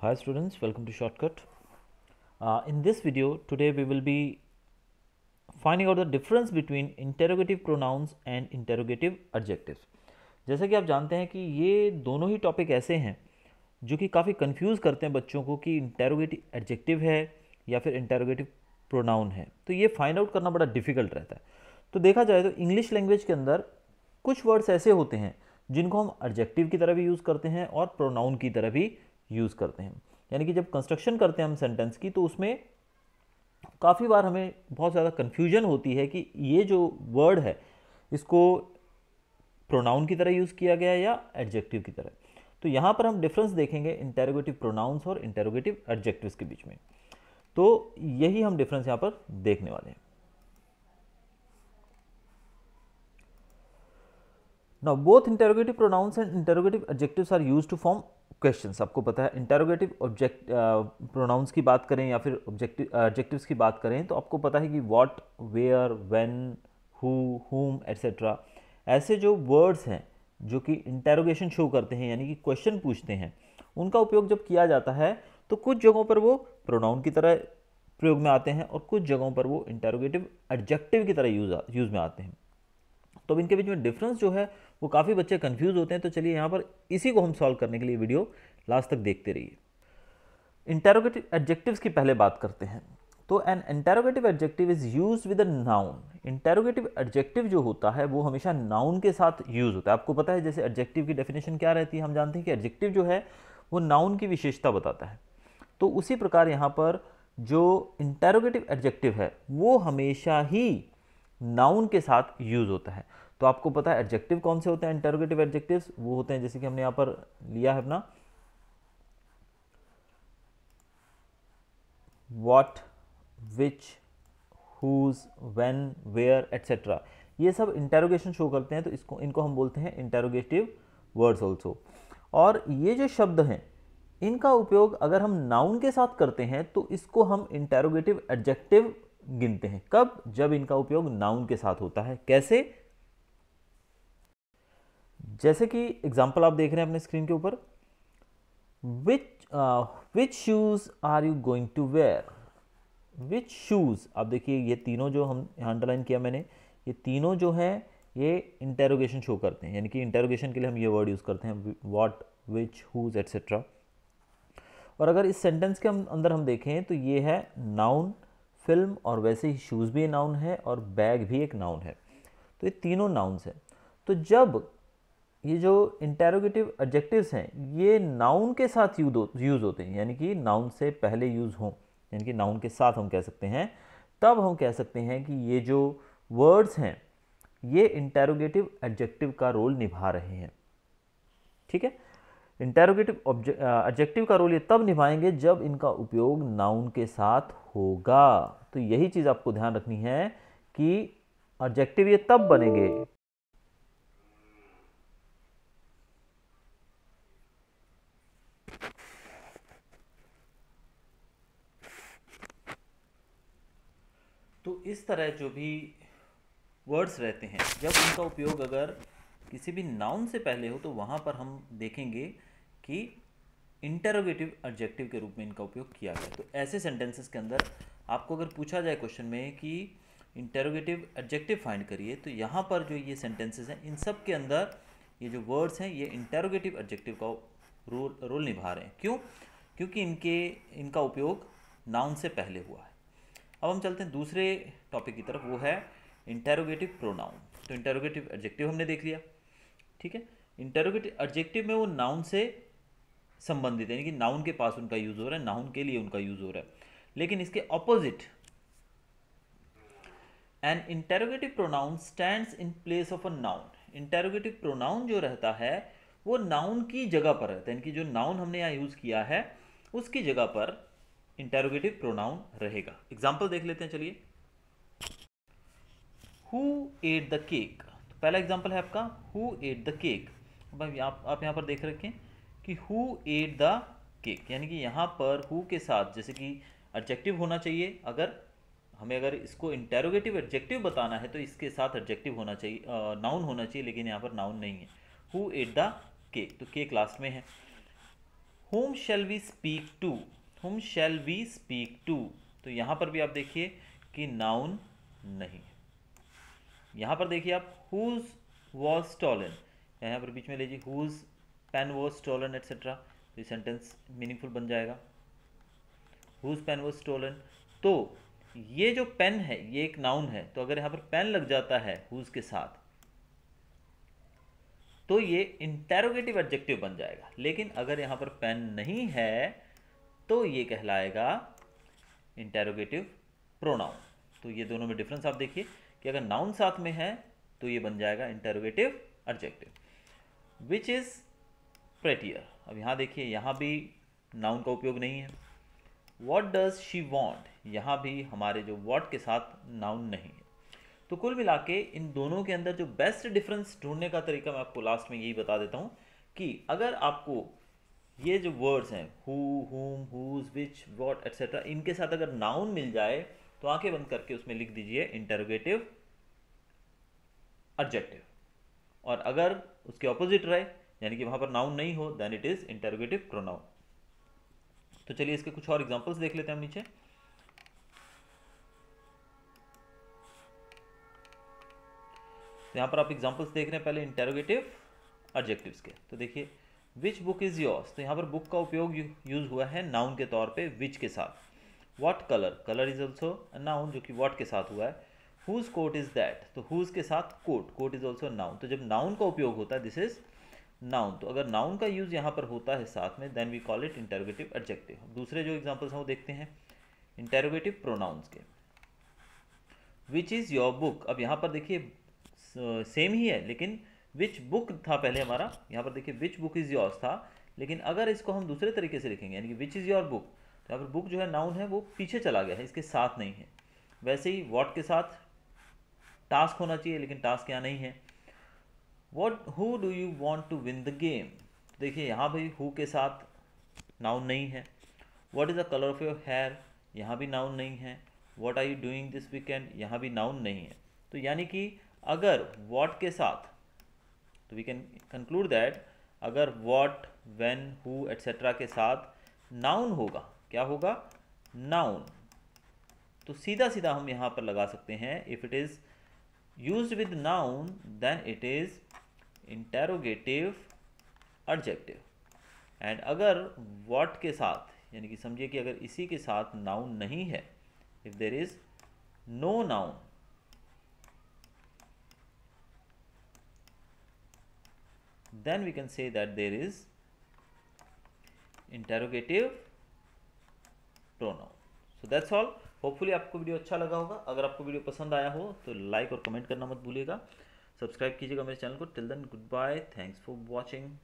hi students welcome to shortcut uh, in this video today we will be finding out the difference between interrogative pronouns and interrogative adjectives जैसे कि आप जानते हैं कि ये दोनों ही टॉपिक ऐसे हैं जो कि काफ़ी कंफ्यूज करते हैं बच्चों को कि इंटेरोगेटिव एडजेक्टिव है या फिर इंटेरोगेटिव प्रोनाउन है तो ये फाइंड आउट करना बड़ा डिफिकल्ट रहता है तो देखा जाए तो इंग्लिश लैंग्वेज के अंदर कुछ वर्ड्स ऐसे होते हैं जिनको हम एडजेक्टिव की तरह भी यूज़ करते हैं और प्रोनाउन की तरह भी यूज़ करते हैं यानी कि जब कंस्ट्रक्शन करते हैं हम सेंटेंस की तो उसमें काफ़ी बार हमें बहुत ज़्यादा कन्फ्यूजन होती है कि ये जो वर्ड है इसको प्रोनाउन की तरह यूज़ किया गया या एडजेक्टिव की तरह तो यहाँ पर हम डिफरेंस देखेंगे इंटेरोगेटिव प्रोनाउंस और इंटेरोगेटिव एडजेक्टिव्स के बीच में तो यही हम डिफरेंस यहाँ पर देखने वाले हैं now both interrogative pronouns and interrogative adjectives are use to form question आपको पता है इंटेरोगेटिव ऑब्जेक्ट प्रोनाउंस की बात करें या फिर ऑब्जेक्टिव ऑब्जेक्टिव्स की बात करें तो आपको पता है कि what where when whom etcetera ऐसे जो वर्ड्स हैं जो कि इंटेरोगेशन शो करते हैं यानी कि क्वेश्चन पूछते हैं उनका उपयोग जब किया जाता है तो कुछ जगहों पर वो प्रोनाउन की तरह प्रयोग में आते हैं और कुछ जगहों पर वो इंटेरोगेटिव एडजेक्टिव की तरह यूज यूज़ में आते हैं तो अब इनके बीच में डिफरेंस जो है वो काफ़ी बच्चे कन्फ्यूज़ होते हैं तो चलिए यहाँ पर इसी को हम सॉल्व करने के लिए वीडियो लास्ट तक देखते रहिए इंटेरोगेटिव एडजेक्टिव्स की पहले बात करते हैं तो an interrogative adjective is use with a noun interrogative adjective जो होता है वो हमेशा नाउन के साथ यूज़ होता है आपको पता है जैसे एडजेक्टिव की डेफिनेशन क्या रहती है हम जानते हैं कि एडजेक्टिव जो है वो नाउन की विशेषता बताता है तो उसी प्रकार यहाँ पर जो इंटेरोगेटिव एडजेक्टिव है वो हमेशा ही नाउन के साथ यूज़ होता है तो आपको पता है एडजेक्टिव कौन से होते हैं इंटरोगेटिव एडजेक्टिव वो होते हैं जैसे कि हमने यहाँ पर लिया है अपना what which whose when where etcetera ये सब इंटेरोगेशन शो करते हैं तो इसको इनको हम बोलते हैं इंटेरोगेटिव वर्ड्स ऑल्सो और ये जो शब्द हैं इनका उपयोग अगर हम नाउन के साथ करते हैं तो इसको हम इंटेरोगेटिव एडजेक्टिव गिनते हैं कब जब इनका उपयोग नाउन के साथ होता है कैसे जैसे कि एग्जाम्पल आप देख रहे हैं अपने स्क्रीन के ऊपर which which shoes are you going to wear which shoes आप देखिए ये तीनों जो हम यहाँ अंडरलाइन किया मैंने ये तीनों जो है ये इंटेरोगेशन शो करते हैं यानी कि इंटेरोगेशन के लिए हम ये वर्ड यूज़ करते हैं वॉट विच हुज़ एट्सेट्रा और अगर इस सेंटेंस के हम अंदर हम देखें तो ये है नाउन फिल्म और वैसे ही शूज़ भी नाउन है और बैग भी एक नाउन है तो ये तीनों नाउन्स हैं तो जब ये जो इंटेरोगेटिव एडजेक्टिव्स हैं ये नाउन के साथ यूज़ होते हैं यानी कि नाउन से पहले यूज़ हों यानी कि नाउन के साथ हम कह सकते हैं तब हम कह सकते हैं कि ये जो वर्ड्स हैं ये इंटेरोगेटिव एडजेक्टिव का रोल निभा रहे हैं ठीक है इंटेरोगेटिव ऑब्जेक्टिव का रोल ये तब निभाएंगे जब इनका उपयोग नाउन के साथ होगा तो यही चीज़ आपको ध्यान रखनी है कि ऑब्जेक्टिव ये तब बनेंगे तो इस तरह जो भी वर्ड्स रहते हैं जब उनका उपयोग अगर किसी भी नाउन से पहले हो तो वहां पर हम देखेंगे कि इंटरोगेटिव एडजेक्टिव के रूप में इनका उपयोग किया गया तो ऐसे सेंटेंसेस के अंदर आपको अगर पूछा जाए क्वेश्चन में कि इंटरोगेटिव एडजेक्टिव फाइंड करिए तो यहाँ पर जो ये सेंटेंसेस हैं इन सब के अंदर ये जो वर्ड्स हैं ये इंटरोगेटिव एडजेक्टिव का रोल रोल निभा रहे हैं क्यों क्योंकि इनके इनका उपयोग नाउन से पहले हुआ है अब हम चलते हैं दूसरे टॉपिक की तरफ वो है इंटरोगेटिव प्रोनाउन तो इंटरोगेटिव एडजेक्टिव हमने देख लिया ठीक है इंटरोगेटिव एडजेक्टिव में वो नाउन से संबंधित यानी कि नाउन के पास उनका यूज हो रहा है नाउन के लिए उनका यूज हो रहा है लेकिन इसके opposite an interrogative pronoun stand in place of a noun interrogative pronoun जो रहता है वो नाउन की जगह पर रहता है यानी कि जो नाउन हमने यहाँ यूज किया है उसकी जगह पर इंटेरोगेटिव प्रोनाउन रहेगा एग्जाम्पल देख लेते हैं चलिए हु एट द केक पहला एग्जाम्पल है आपका हु एट द केक आप आप यहाँ पर देख रखें कि हु एट द केक यानी कि यहाँ पर हु के साथ जैसे कि एडजेक्टिव होना चाहिए अगर हमें अगर इसको इंटेरोगेटिव एडजेक्टिव बताना है तो इसके साथ एडजेक्टिव होना चाहिए नाउन होना चाहिए लेकिन यहाँ पर नाउन नहीं है हु एट द केक तो केक लास्ट में है whom shall we speak to whom shall we speak to तो यहाँ पर भी आप देखिए कि नाउन नहीं यहाँ पर देखिए आप हुज वॉज टॉलन यहाँ पर बीच में लीजिए हुज पेन वो स्टोलन एट्सेट्रा तो ये सेंटेंस मीनिंगफुल बन जाएगा हुज पेन वो स्टोलन तो ये जो पेन है ये एक नाउन है तो अगर यहाँ पर पेन लग जाता है हुज के साथ तो ये इंटेरोगेटिव एडजेक्टिव बन जाएगा लेकिन अगर यहां पर पेन नहीं है तो ये कहलाएगा इंटेरोगेटिव प्रोनाउन तो ये दोनों में डिफरेंस आप देखिए कि अगर नाउन साथ में है तो ये बन जाएगा interrogative adjective which is prettier अब यहाँ देखिए यहाँ भी नाउन का उपयोग नहीं है वॉट डज शी वॉन्ट यहाँ भी हमारे जो वॉट के साथ नाउन नहीं है तो कुल मिला के इन दोनों के अंदर जो बेस्ट डिफरेंस ढूंढने का तरीका मैं आपको लास्ट में यही बता देता हूँ कि अगर आपको ये जो वर्ड्स हैं हु हुम हुज विच वॉट एट्सेट्रा इनके साथ अगर नाउन मिल जाए तो आंखें बंद करके उसमें लिख दीजिए इंटरोगेटिव एडजेक्टिव और अगर उसके ऑपोजिट रहे यानी कि वहां पर नाउन नहीं हो then it is interrogative pronoun तो चलिए इसके कुछ और एग्जाम्पल्स देख लेते हैं हम नीचे तो पर आप एग्जांपल्स देख रहे हैं पहले इंटेरोगेटिव एडजेक्टिव्स के तो देखिए विच बुक इज़ योर्स तो यहां पर बुक का उपयोग यूज़ हुआ है नाउन के तौर पे विच के साथ what colour colour is also noun जो कि वॉट के साथ हुआ है हुज कोट इज़ दैट तो हुज के साथ coat coat is also noun तो जब नाउन का उपयोग होता है दिस इज़ नाउन तो अगर नाउन का यूज़ यहाँ पर होता है साथ में then we call it interrogative adjective दूसरे जो एग्जाम्पल्स हैं वो देखते हैं इंटरोगेटिव प्रोनाउंस के विच इज़ योर बुक अब यहाँ पर देखिए सेम ही है लेकिन विच बुक था पहले हमारा यहाँ पर देखिए विच बुक इज़ योर्स था लेकिन अगर इसको हम दूसरे तरीके से लिखेंगे यानी कि विच इज़ योर बुक तो यहाँ पर बुक जो है नाउन है वो पीछे चला गया है इसके साथ नहीं है वैसे ही वॉट के साथ टास्क होना चाहिए लेकिन टास्क यहाँ नहीं है what who do you want to win the game देखिए यहाँ भी हु के साथ नाउन नहीं है what is the colour of your hair यहाँ भी नाउन नहीं है what are you doing this weekend यहाँ भी नाउन नहीं है तो यानी कि अगर वॉट के साथ तो वी कैन कंक्लूड दैट अगर वॉट वेन हु एट्सेट्रा के साथ नाउन होगा क्या होगा नाउन तो सीधा सीधा हम यहाँ पर लगा सकते हैं if it is use with noun then it is interrogative adjective and अगर वॉट के साथ यानी कि समझिए कि अगर इसी के साथ नाउन नहीं है if there is no noun we can say that there is interrogative pronoun so that's all hopefully आपको वीडियो अच्छा लगा होगा अगर आपको वीडियो पसंद आया हो तो लाइक और कमेंट करना मत भूलिएगा सब्सक्राइब कीजिएगा मेरे चैनल को till then goodbye thanks for watching